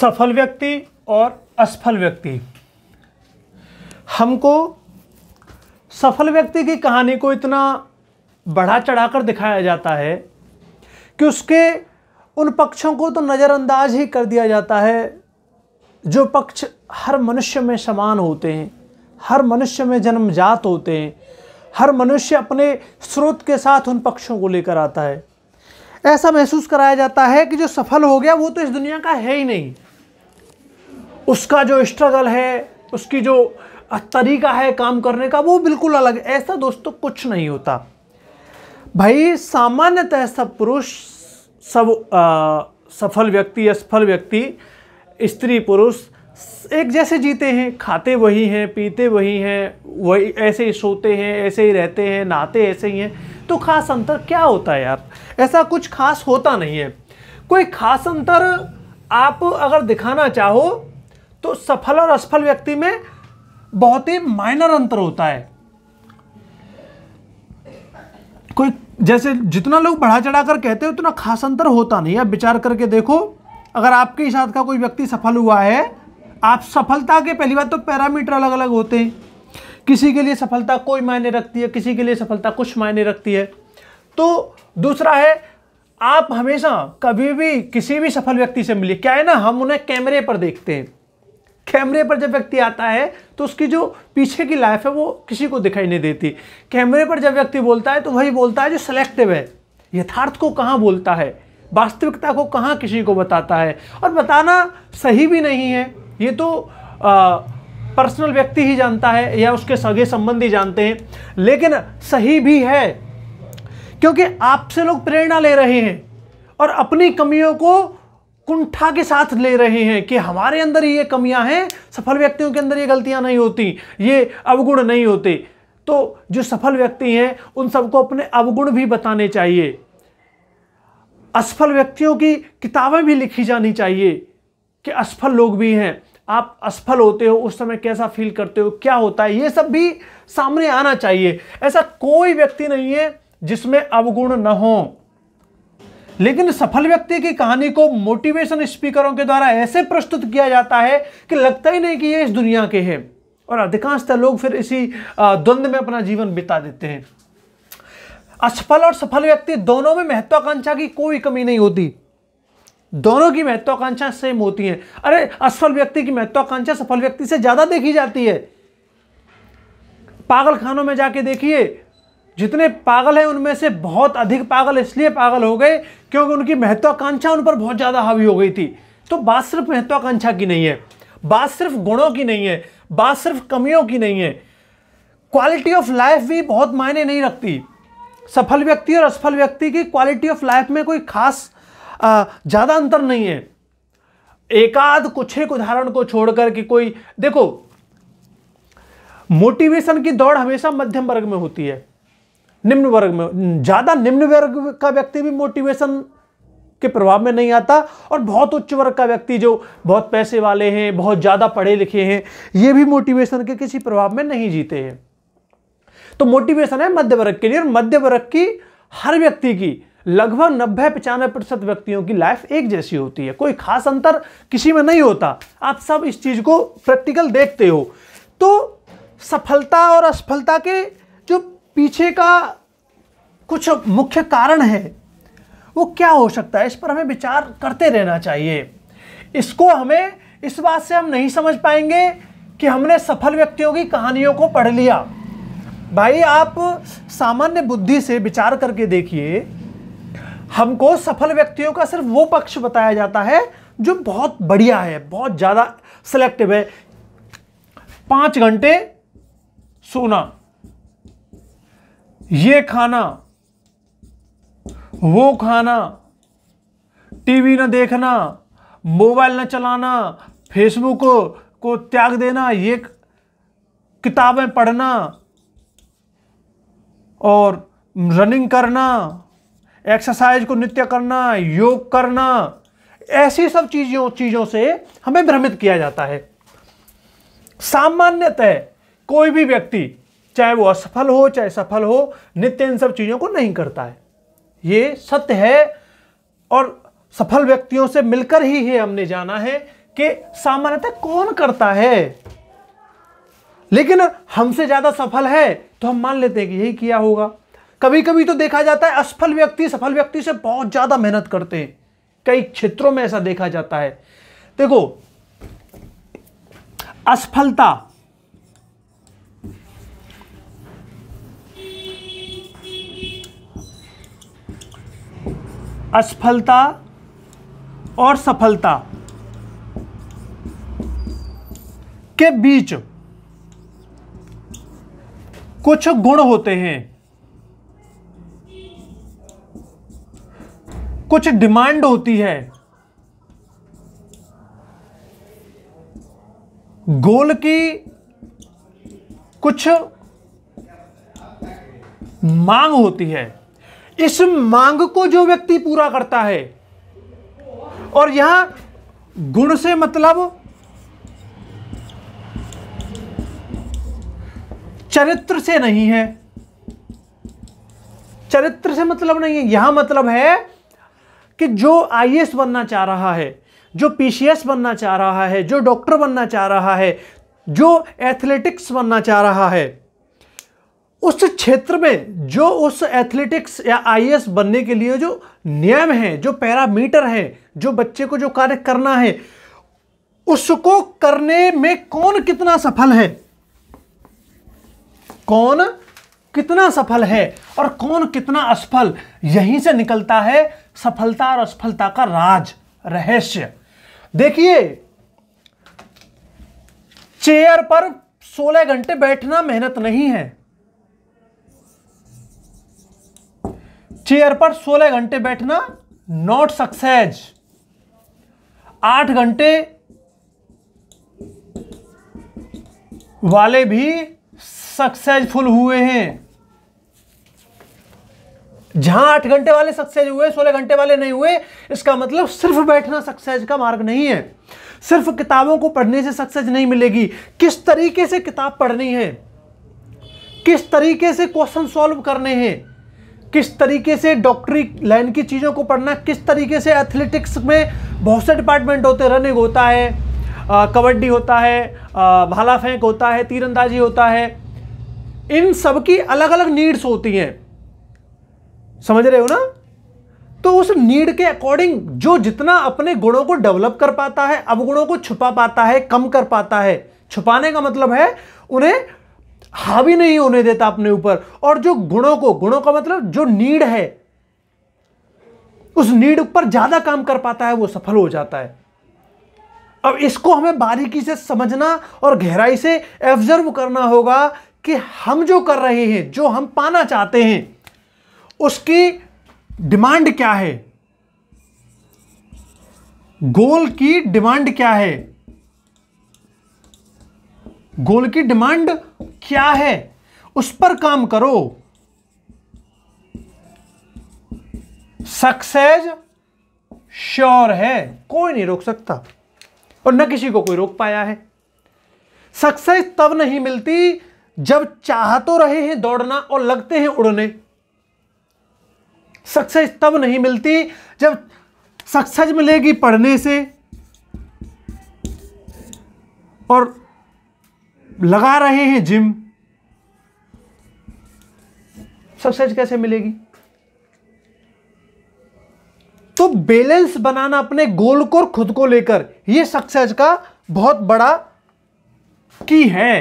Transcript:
सफल व्यक्ति और असफल व्यक्ति हमको सफल व्यक्ति की कहानी को इतना बढ़ा चढ़ाकर दिखाया जाता है कि उसके उन पक्षों को तो नज़रअंदाज ही कर दिया जाता है जो पक्ष हर मनुष्य में समान होते हैं हर मनुष्य में जन्मजात होते हैं हर मनुष्य अपने स्रोत के साथ उन पक्षों को लेकर आता है ऐसा महसूस कराया जाता है कि जो सफल हो गया वो तो इस दुनिया का है ही नहीं उसका जो स्ट्रगल है उसकी जो तरीका है काम करने का वो बिल्कुल अलग ऐसा दोस्तों कुछ नहीं होता भाई सामान्यतः सब पुरुष सब आ, सफल व्यक्ति असफल व्यक्ति स्त्री पुरुष एक जैसे जीते हैं खाते वही हैं पीते वही हैं वही ऐसे ही सोते हैं ऐसे ही रहते हैं नहाते ऐसे ही हैं तो खास अंतर क्या होता है यार ऐसा कुछ खास होता नहीं है कोई खास अंतर आप अगर दिखाना चाहो तो सफल और असफल व्यक्ति में बहुत ही माइनर अंतर होता है कोई जैसे जितना लोग बढ़ा चढ़ा कर कहते हैं उतना खास अंतर होता नहीं है विचार करके देखो अगर आपके साथ का कोई व्यक्ति सफल हुआ है आप सफलता के पहली बात तो पैरामीटर अलग अलग होते हैं किसी के लिए सफलता कोई मायने रखती है किसी के लिए सफलता कुछ मायने रखती है तो दूसरा है आप हमेशा कभी भी किसी भी सफल व्यक्ति से मिलिए क्या है ना हम उन्हें कैमरे पर देखते हैं कैमरे पर जब व्यक्ति आता है तो उसकी जो पीछे की लाइफ है वो किसी को दिखाई नहीं देती कैमरे पर जब व्यक्ति बोलता है तो वही बोलता है जो सेलेक्टिव है यथार्थ को कहाँ बोलता है वास्तविकता को कहाँ किसी को बताता है और बताना सही भी नहीं है ये तो आ, पर्सनल व्यक्ति ही जानता है या उसके सगे संबंधी जानते हैं लेकिन सही भी है क्योंकि आपसे लोग प्रेरणा ले रहे हैं और अपनी कमियों को कुंठा के साथ ले रहे हैं कि हमारे अंदर ये कमियां हैं सफल व्यक्तियों के अंदर ये गलतियां नहीं होती ये अवगुण नहीं होते तो जो सफल व्यक्ति हैं उन सबको अपने अवगुण भी बताने चाहिए असफल व्यक्तियों की किताबें भी लिखी जानी चाहिए कि असफल लोग भी हैं आप असफल होते हो उस समय कैसा फील करते हो क्या होता है ये सब भी सामने आना चाहिए ऐसा कोई व्यक्ति नहीं है जिसमें अवगुण ना हो लेकिन सफल व्यक्ति की कहानी को मोटिवेशन स्पीकरों के द्वारा ऐसे प्रस्तुत किया जाता है कि लगता ही नहीं कि ये इस दुनिया के हैं और अधिकांशतः लोग फिर इसी द्वंद्व में अपना जीवन बिता देते हैं असफल और सफल व्यक्ति दोनों में महत्वाकांक्षा की कोई कमी नहीं होती दोनों की महत्वाकांक्षा सेम होती है अरे असफल व्यक्ति की महत्वाकांक्षा सफल व्यक्ति से ज़्यादा देखी जाती है पागल खानों में जाके देखिए जितने पागल हैं उनमें से बहुत अधिक पागल इसलिए पागल हो गए क्योंकि उनकी महत्वाकांक्षा उन पर बहुत ज़्यादा हावी हो गई थी तो बात सिर्फ महत्वाकांक्षा की नहीं है बात सिर्फ गुणों की नहीं है बात सिर्फ कमियों की नहीं है क्वालिटी ऑफ लाइफ भी बहुत मायने नहीं रखती सफल व्यक्ति और असफल व्यक्ति की क्वालिटी ऑफ लाइफ में कोई खास ज़्यादा अंतर नहीं है एकाध कुछ एक उदाहरण को छोड़कर कि कोई देखो मोटिवेशन की दौड़ हमेशा मध्यम वर्ग में होती है निम्न वर्ग में ज़्यादा निम्न वर्ग का व्यक्ति भी मोटिवेशन के प्रभाव में नहीं आता और बहुत उच्च वर्ग का व्यक्ति जो बहुत पैसे वाले हैं बहुत ज़्यादा पढ़े लिखे हैं ये भी मोटिवेशन के किसी प्रभाव में नहीं जीते हैं तो मोटिवेशन है मध्य वर्ग के लिए और मध्य वर्ग की हर व्यक्ति की लगभग नब्बे पचानवे प्रतिशत व्यक्तियों की लाइफ एक जैसी होती है कोई खास अंतर किसी में नहीं होता आप सब इस चीज़ को प्रैक्टिकल देखते हो तो सफलता और असफलता के पीछे का कुछ मुख्य कारण है वो क्या हो सकता है इस पर हमें विचार करते रहना चाहिए इसको हमें इस बात से हम नहीं समझ पाएंगे कि हमने सफल व्यक्तियों की कहानियों को पढ़ लिया भाई आप सामान्य बुद्धि से विचार करके देखिए हमको सफल व्यक्तियों का सिर्फ वो पक्ष बताया जाता है जो बहुत बढ़िया है बहुत ज़्यादा सेलेक्टिव है पाँच घंटे सोना ये खाना वो खाना टीवी ना देखना मोबाइल ना चलाना फेसबुक को, को त्याग देना ये किताबें पढ़ना और रनिंग करना एक्सरसाइज को नित्य करना योग करना ऐसी सब चीजों चीजों से हमें भ्रमित किया जाता है सामान्यतः कोई भी व्यक्ति चाहे वो असफल हो चाहे सफल हो नित्य इन सब चीज़ों को नहीं करता है ये सत्य है और सफल व्यक्तियों से मिलकर ही है हमने जाना है कि सामान्यतः कौन करता है लेकिन हमसे ज़्यादा सफल है तो हम मान लेते हैं कि यही किया होगा कभी कभी तो देखा जाता है असफल व्यक्ति सफल व्यक्ति से बहुत ज़्यादा मेहनत करते हैं कई क्षेत्रों में ऐसा देखा जाता है देखो असफलता असफलता और सफलता के बीच कुछ गुण होते हैं कुछ डिमांड होती है गोल की कुछ मांग होती है इस मांग को जो व्यक्ति पूरा करता है और यहां गुण से मतलब चरित्र से नहीं है चरित्र से मतलब नहीं है यहां मतलब है कि जो आईएएस बनना चाह रहा है जो पीसीएस बनना चाह रहा है जो डॉक्टर बनना चाह रहा है जो एथलेटिक्स बनना चाह रहा है उस क्षेत्र में जो उस एथलेटिक्स या आई बनने के लिए जो नियम हैं जो पैरामीटर हैं जो बच्चे को जो कार्य करना है उसको करने में कौन कितना सफल है कौन कितना सफल है और कौन कितना असफल यहीं से निकलता है सफलता और असफलता का राज रहस्य देखिए चेयर पर 16 घंटे बैठना मेहनत नहीं है चेयर पर 16 घंटे बैठना नॉट सक्सेस आठ घंटे वाले भी सक्सेसफुल हुए हैं जहां आठ घंटे वाले सक्सेस हुए सोलह घंटे वाले नहीं हुए इसका मतलब सिर्फ बैठना सक्सेस का मार्ग नहीं है सिर्फ किताबों को पढ़ने से सक्सेस नहीं मिलेगी किस तरीके से किताब पढ़नी है किस तरीके से क्वेश्चन सॉल्व करने हैं किस तरीके से डॉक्टरी लाइन की चीज़ों को पढ़ना किस तरीके से एथलेटिक्स में बहुत से डिपार्टमेंट होते हैं रनिंग होता है कबड्डी होता है भाला फेंक होता है तीरंदाजी होता है इन सब की अलग अलग नीड्स होती हैं समझ रहे हो ना तो उस नीड के अकॉर्डिंग जो जितना अपने गुणों को डेवलप कर पाता है अवगुणों को छुपा पाता है कम कर पाता है छुपाने का मतलब है उन्हें हावी नहीं होने देता अपने ऊपर और जो गुणों को गुणों का मतलब जो नीड है उस नीड पर ज्यादा काम कर पाता है वो सफल हो जाता है अब इसको हमें बारीकी से समझना और गहराई से एब्जर्व करना होगा कि हम जो कर रहे हैं जो हम पाना चाहते हैं उसकी डिमांड क्या है गोल की डिमांड क्या है गोल की डिमांड क्या है उस पर काम करो सक्सेस श्योर है कोई नहीं रोक सकता और न किसी को कोई रोक पाया है सक्सेस तब नहीं मिलती जब चाह तो रहे हैं दौड़ना और लगते हैं उड़ने सक्सेस तब नहीं मिलती जब सक्सेस मिलेगी पढ़ने से और लगा रहे हैं जिम सब्सटेंस कैसे मिलेगी तो बैलेंस बनाना अपने गोल को और खुद को लेकर यह सक्सेस का बहुत बड़ा की है